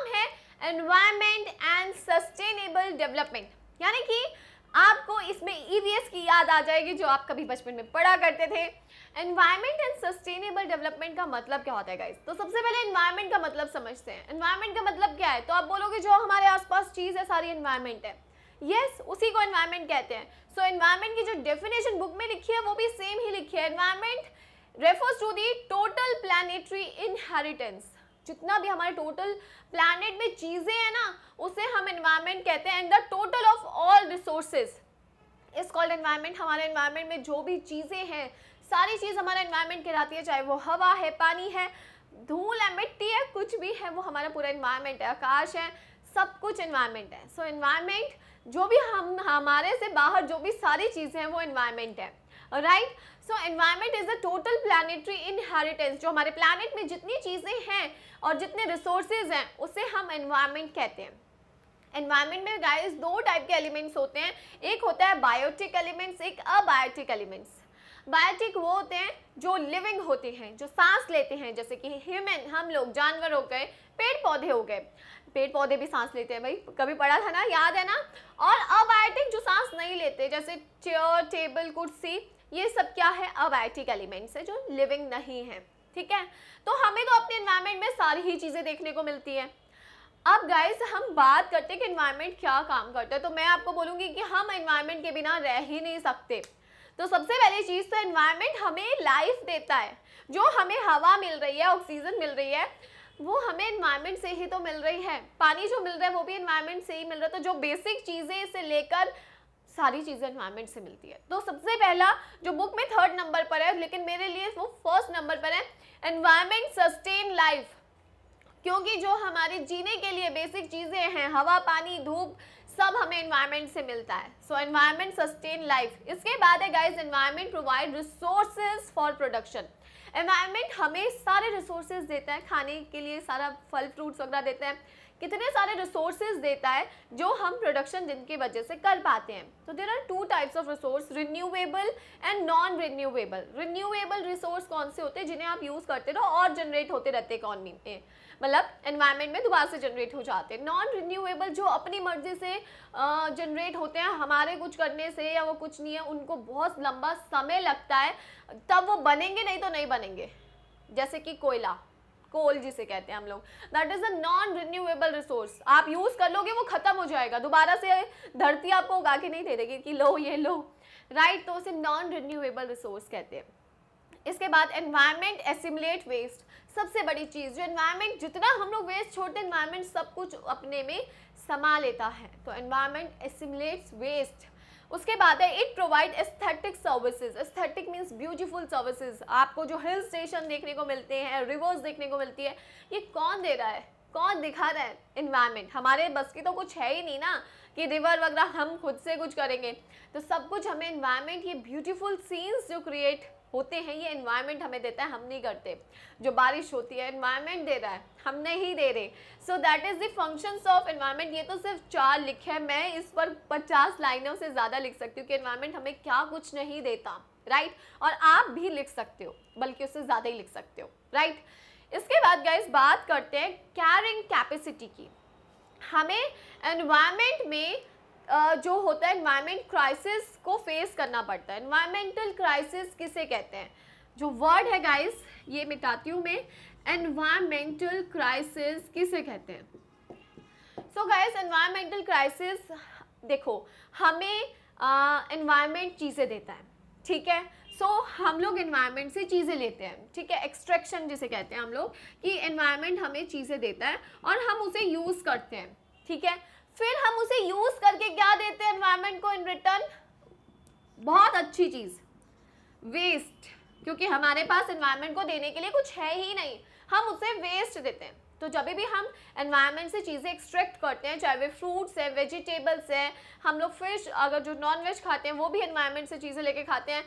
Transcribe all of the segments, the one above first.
नाम है environment and sustainable development यानी कि आपको इसमें ईवीएस e की याद आ जाएगी जो आप कभी बचपन में पढ़ा करते थे एनवायरमेंट एंड सस्टेनेबल डेवलपमेंट का मतलब क्या होता है गाइस तो सबसे पहले एनवायरमेंट का मतलब समझते हैं एनवायरमेंट का मतलब क्या है तो आप बोलोगे जो हमारे आसपास चीज़ है सारी एनवायरमेंट है यस yes, उसी को एनवायरमेंट कहते हैं सो so, एनवायरमेंट की जो डेफिनेशन बुक में लिखी है वो भी सेम ही लिखी है environment refers to the total planetary inheritance जितना भी हमारे टोटल प्लानट में चीज़ें हैं ना उसे हम इन्वायरमेंट कहते हैं and the total of all resources is called environment हमारे इन्वायरमेंट में जो भी चीज़ें हैं सारी चीज़ हमारा इन्वायरमेंट कहलाती है चाहे वो हवा है पानी है धूल है मिट्टी है कुछ भी है वो हमारा पूरा इन्वायरमेंट है आकाश है सब कुछ इन्वायरमेंट है सो so, इन्वायरमेंट जो भी हम हमारे से बाहर जो भी सारी चीज़ें हैं वो इन्वायरमेंट है right so environment is a total planetary inheritance जो हमारे प्लानट में जितनी चीज़ें हैं और जितने रिसोर्सेज हैं उसे हम एनवायरमेंट कहते हैं एनवायरमेंट में गाइस दो टाइप के एलिमेंट्स होते हैं एक होता है बायोटिक एलिमेंट्स एक अबायोटिक एलिमेंट्स बायोटिक वो होते हैं जो लिविंग होते हैं जो सांस लेते हैं जैसे कि ह्यूमन हम लोग जानवर हो गए पेड़ पौधे हो गए पेड़ पौधे भी सांस लेते हैं भाई कभी पढ़ा था ना याद है ना और अबायोटिक जो सांस नहीं लेते जैसे चेयर टेबल कुर्सी ये सब क्या है अबायोटिक एलिमेंट्स है जो लिविंग नहीं है ठीक है तो हमें तो अपने इन्वायरमेंट में सारी ही चीज़ें देखने को मिलती हैं अब गाइस हम बात करते हैं कि इन्वायरमेंट क्या काम करता है तो मैं आपको बोलूँगी कि हम इन्वायरमेंट के बिना रह ही नहीं सकते तो सबसे पहली चीज़ तो इन्वायरमेंट हमें लाइफ देता है जो हमें हवा मिल रही है ऑक्सीजन मिल रही है वो हमें इन्वायरमेंट से ही तो मिल रही है पानी जो मिल रहा है वो भी इन्वायरमेंट से ही मिल रहा है तो जो बेसिक चीज़ें इसे लेकर सारी चीज़ें इन्वायरमेंट से मिलती है तो सबसे पहला जो बुक में थर्ड नंबर पर है लेकिन मेरे लिए वो फर्स्ट नंबर पर है एनवायरमेंट सस्टेन लाइफ क्योंकि जो हमारे जीने के लिए बेसिक चीज़ें हैं हवा पानी धूप सब हमें इन्वायरमेंट से मिलता है सो एनवायरमेंट सस्टेन लाइफ इसके बाद है guys environment provide resources for production environment हमें सारे रिसोर्सेज देता है खाने के लिए सारा फल फ्रूट्स वगैरह देता है कितने सारे रिसोर्सेज देता है जो हम प्रोडक्शन जिनकी वजह से कर पाते हैं तो there are two types of resource renewable and non renewable renewable resource कौन से होते हैं जिन्हें आप यूज़ करते रहो और जनरेट होते रहते इकॉनमी में मतलब एनवायरनमेंट में दोबारा से जनरेट हो जाते हैं नॉन रिन्यूएबल जो अपनी मर्जी से जनरेट होते हैं हमारे कुछ करने से या वो कुछ नहीं है उनको बहुत लंबा समय लगता है तब वो बनेंगे नहीं तो नहीं बनेंगे जैसे कि कोयला कोल जिसे कहते हैं हम लोग that is a non renewable resource आप यूज कर लोगे वो खत्म हो जाएगा दोबारा से धरती आपको उगा के नहीं दे देगी कि लो ये लो राइट right, तो उसे नॉन रिन्यूएबल रिसोर्स कहते हैं इसके बाद एनवायरनमेंट एसिमुलेट वेस्ट सबसे बड़ी चीज़ जो एनवायरनमेंट जितना हम लोग वेस्ट छोड़ते एनवायरनमेंट सब कुछ अपने में समा लेता है तो एनवायरनमेंट एसिमुलेट्स वेस्ट उसके बाद है it provide aesthetic services aesthetic means beautiful services आपको जो हिल स्टेशन देखने को मिलते हैं रिवर्स देखने को मिलती है ये कौन दे रहा है कौन दिखा रहा है इन्वायरमेंट हमारे बस की तो कुछ है ही नहीं ना कि रिवर वगैरह हम खुद से कुछ करेंगे तो सब कुछ हमें इन्वायरमेंट ये ब्यूटीफुल सीन्स जो क्रिएट होते हैं ये इन्वायरमेंट हमें देता है हम नहीं करते जो बारिश होती है इन्वायरमेंट दे रहा है हम नहीं दे रहे so that is the functions of environment ये तो सिर्फ चार लिखे हैं मैं इस पर पचास लाइनों से ज़्यादा लिख सकती हूँ कि इन्वायरमेंट हमें क्या कुछ नहीं देता राइट और आप भी लिख सकते हो बल्कि उससे ज़्यादा ही लिख सकते हो राइट इसके बाद गए बात करते हैं कैरिंग कैपेसिटी की हमें एनवायरमेंट में जो होता है इन्वायरमेंट क्राइसिस को फेस करना पड़ता है इन्वायरमेंटल क्राइसिस किसे कहते हैं जो वर्ड है गाइस ये मिटाती हूँ मैं इन्वायरमेंटल क्राइसिस किसे कहते हैं सो गाइस इन्वायरमेंटल क्राइसिस देखो हमें इन्वायरमेंट चीज़ें देता है ठीक है सो so, हम लोग इन्वायरमेंट से चीज़ें लेते हैं ठीक है एक्सट्रैक्शन जिसे कहते हैं हम लोग कि इन्वायरमेंट हमें चीज़ें देता है और हम उसे यूज़ करते हैं ठीक है फिर हम उसे यूज करके क्या देते हैं एनवायरमेंट को इन रिटर्न बहुत अच्छी चीज वेस्ट क्योंकि हमारे पास एनवायरमेंट को देने के लिए कुछ है ही नहीं हम उसे वेस्ट देते हैं तो जब भी हम एनवायरमेंट से चीज़ें एक्सट्रैक्ट करते हैं चाहे वे फ्रूट्स हैं वेजिटेबल्स हैं हम लोग फिश अगर जो नॉन वेज खाते हैं वो भी एनवायरमेंट से चीज़ें लेके खाते हैं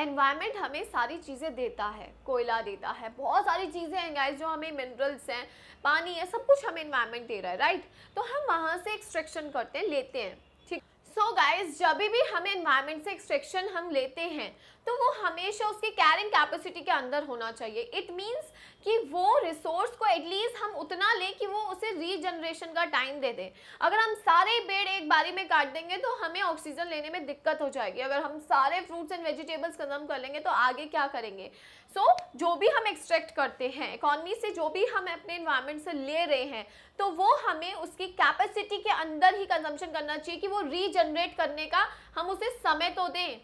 एनवायरमेंट हमें सारी चीज़ें देता है कोयला देता है बहुत सारी चीज़ें हैं गाइस जो हमें मिनरल्स हैं पानी है सब कुछ हमें एनवायरमेंट दे रहा है राइट तो हम वहाँ से एक्सट्रैक्शन करते हैं लेते हैं ठीक सो गाइस जब भी हमें एनवायरमेंट से एक्सट्रैक्शन हम लेते हैं तो वो हमेशा उसके कैरिंग कैपेसिटी के अंदर होना चाहिए इट मीन्स कि वो रिसोर्स को एटलीस्ट हैं कि वो उसे रीजनरेशन का टाइम दे दें अगर हम सारे पेड़ एक बारी में काट देंगे तो हमें ऑक्सीजन लेने में दिक्कत हो जाएगी अगर हम सारे फ्रूट्स एंड वेजिटेबल्स खत्म कर लेंगे तो आगे क्या करेंगे सो so, जो भी हम एक्सट्रैक्ट करते हैं इकॉनमी से जो भी हम अपने इन्वायरमेंट से ले रहे हैं तो वो हमें उसकी कैपेसिटी के अंदर ही कंजम्पशन करना चाहिए कि वो रीजनरेट करने का हम उसे समय तो दें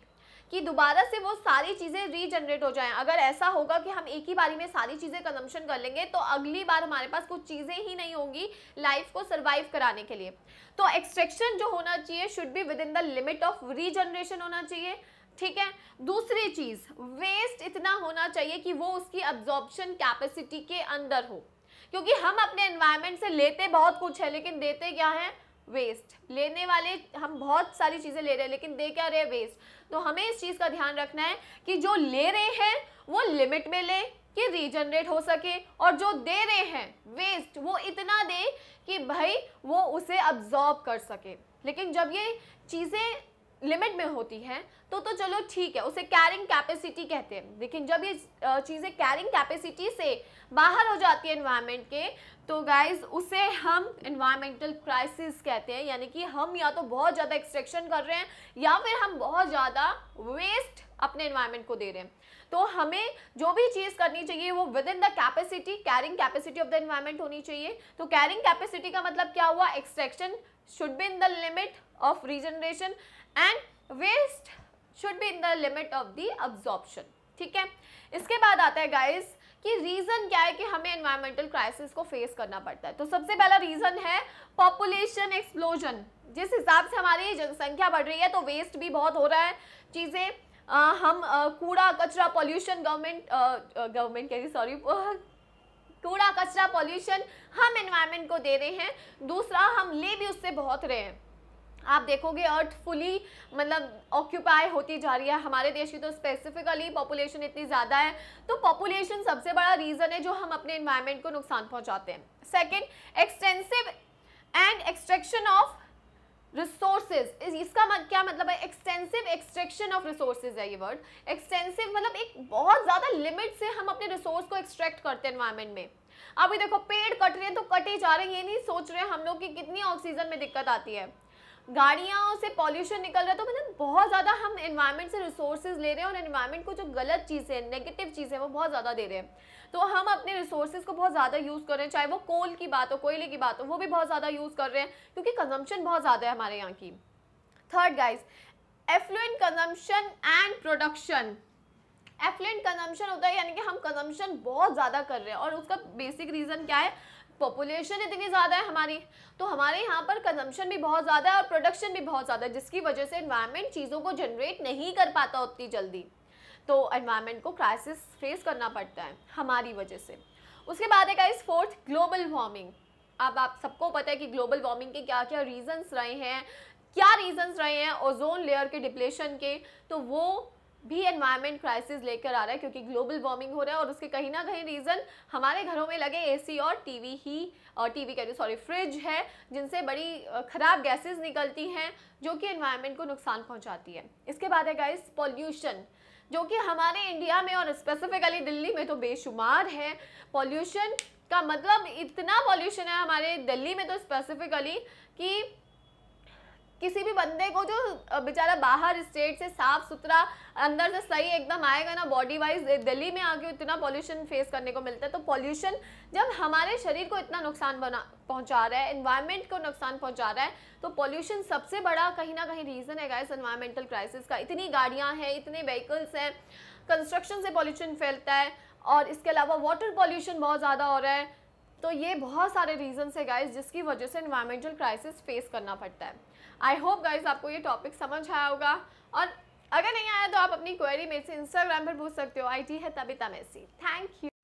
कि दोबारा से वो सारी चीज़ें रीजनरेट हो जाएं अगर ऐसा होगा कि हम एक ही बारी में सारी चीज़ें कंजम्पशन कर लेंगे तो अगली बार हमारे पास कुछ चीज़ें ही नहीं होंगी लाइफ को सर्वाइव कराने के लिए तो एक्सट्रैक्शन जो होना चाहिए should be within the limit of regeneration होना चाहिए ठीक है दूसरी चीज़ वेस्ट इतना होना चाहिए कि वो उसकी अब्जॉर्बशन कैपेसिटी के अंदर हो क्योंकि हम अपने एनवायरनमेंट से लेते बहुत कुछ है लेकिन देते क्या है वेस्ट लेने वाले हम बहुत सारी चीज़ें ले रहे हैं लेकिन दे क्या रहे हैं वेस्ट तो हमें इस चीज़ का ध्यान रखना है कि जो ले रहे हैं वो लिमिट में लें कि रीजनरेट हो सके और जो दे रहे हैं वेस्ट वो इतना दे कि भाई वो उसे अब्जॉर्ब कर सके लेकिन जब ये चीज़ें लिमिट में होती है तो तो चलो ठीक है उसे कैरिंग कैपेसिटी कहते हैं लेकिन जब ये चीज़ें कैरिंग कैपेसिटी से बाहर हो जाती है इन्वायरमेंट के तो गाइज उसे हम इन्वायरमेंटल क्राइसिस कहते हैं यानी कि हम या तो बहुत ज़्यादा एक्सट्रैक्शन कर रहे हैं या फिर हम बहुत ज़्यादा वेस्ट अपने इन्वायरमेंट को दे रहे हैं तो हमें जो भी चीज़ करनी चाहिए वो within the capacity carrying capacity of the environment होनी चाहिए तो कैरिंग कैपेसिटी का मतलब क्या हुआ extraction should be in the limit of regeneration and waste should be in the limit of the absorption ठीक है इसके बाद आता है गाइस कि रीज़न क्या है कि हमें एनवायरमेंटल क्राइसिस को फेस करना पड़ता है तो सबसे पहला रीज़न है पॉपुलेशन एक्सप्लोजन जिस हिसाब से हमारी जनसंख्या बढ़ रही है तो वेस्ट भी बहुत हो रहा है चीज़ें हम कूड़ा कचरा पॉल्यूशन गवर्नमेंट गवर्नमेंट कह रही सॉरी कूड़ा कचरा पॉल्यूशन हम एनवायरमेंट को दे रहे हैं दूसरा हम ले भी उससे बहुत रहे हैं आप देखोगे अर्थ फुली मतलब ऑक्यूपाई होती जा रही है हमारे देश की तो स्पेसिफिकली पॉपुलेशन इतनी ज़्यादा है तो पॉपुलेशन सबसे बड़ा रीज़न है जो हम अपने इन्वायरमेंट को नुकसान पहुंचाते हैं second extensive and extraction of resources इसका मत, क्या मतलब है एक्सटेंसिव एक्सट्रैक्शन ऑफ रिसोर्सेज है ये वर्ड एक्सटेंसिव मतलब एक बहुत ज़्यादा लिमिट से हम अपने रिसोर्स को एक्सट्रैक्ट करते हैं इन्वायरमेंट में अभी देखो पेड़ कट रहे हैं तो कटे जा रहे हैं ये नहीं सोच रहे हम लोग की कितनी ऑक्सीजन में दिक्कत आती है गाड़ियों से पॉल्यूशन निकल रहा है तो मतलब बहुत ज़्यादा हम इन्वायरमेंट से रिसोर्सेज ले रहे हैं और इन्वायरमेंट को जो गलत चीज़ें नेगेटिव चीज़ें वो बहुत ज़्यादा दे रहे हैं तो हम अपने रिसोर्सेज को बहुत ज़्यादा यूज़ कर रहे हैं चाहे वो कोल की बात हो कोयले की बात हो वो भी बहुत ज़्यादा यूज़ कर रहे हैं क्योंकि कंजम्पशन बहुत ज़्यादा है हमारे यहाँ की third guys affluent consumption and production affluent consumption होता है यानी कि हम कंजम्पशन बहुत ज़्यादा कर रहे हैं और उसका बेसिक रीज़न क्या है पॉपुलेशन इतनी ज़्यादा है हमारी तो हमारे यहाँ पर कंजम्पशन भी बहुत ज़्यादा है और प्रोडक्शन भी बहुत ज़्यादा है जिसकी वजह से इन्वायरमेंट चीज़ों को जनरेट नहीं कर पाता उतनी जल्दी तो इन्वायरमेंट को क्राइसिस फेस करना पड़ता है हमारी वजह से उसके बाद एक इस फोर्थ ग्लोबल वार्मिंग अब आप सबको पता है कि ग्लोबल वार्मिंग के क्या क्या रीजंस रहे हैं क्या रीजंस रहे हैं ओजोन लेयर के डिप्लेशन के तो वो भी एनवायरमेंट क्राइसिस लेकर आ रहा है क्योंकि ग्लोबल वार्मिंग हो रहा है और उसके कहीं ना कहीं रीज़न हमारे घरों में लगे एसी और टीवी ही और टीवी कह रही सॉरी फ्रिज है जिनसे बड़ी ख़राब गैसेस निकलती हैं जो कि एनवायरमेंट को नुकसान पहुंचाती है इसके बाद है गाइस पॉल्यूशन जो कि हमारे इंडिया में और स्पेसिफिकली दिल्ली में तो बेशुमार है पॉल्यूशन का मतलब इतना पॉल्यूशन है हमारे दिल्ली में तो स्पेसिफिकली कि किसी भी बंदे को जो बेचारा बाहर स्टेट से साफ सुथरा अंदर से सही एकदम आएगा ना बॉडी वाइज दिल्ली में आके इतना पॉल्यूशन फेस करने को मिलता है तो पॉल्यूशन जब हमारे शरीर को इतना नुकसान बना पहुंचा रहा है इन्वायरमेंट को नुकसान पहुंचा रहा है तो पॉल्यूशन सबसे बड़ा कहीं ना कहीं रीज़न है इस इन्वायरमेंटल क्राइसिस का इतनी गाड़ियाँ हैं इतने व्हीकल्स हैं कंस्ट्रक्शन से पॉल्यूशन फैलता है और इसके अलावा वाटर पॉल्यूशन बहुत ज़्यादा हो रहा है तो ये बहुत सारे रीजन है गाइस जिसकी वजह से इन्वायरमेंटल क्राइसिस फेस करना पड़ता है आई होप गाइज आपको ये टॉपिक समझ आया होगा और अगर नहीं आया तो आप अपनी क्वेरी मेरे से इंस्टाग्राम पर पूछ सकते हो आई टी है तबिता मेसी थैंक यू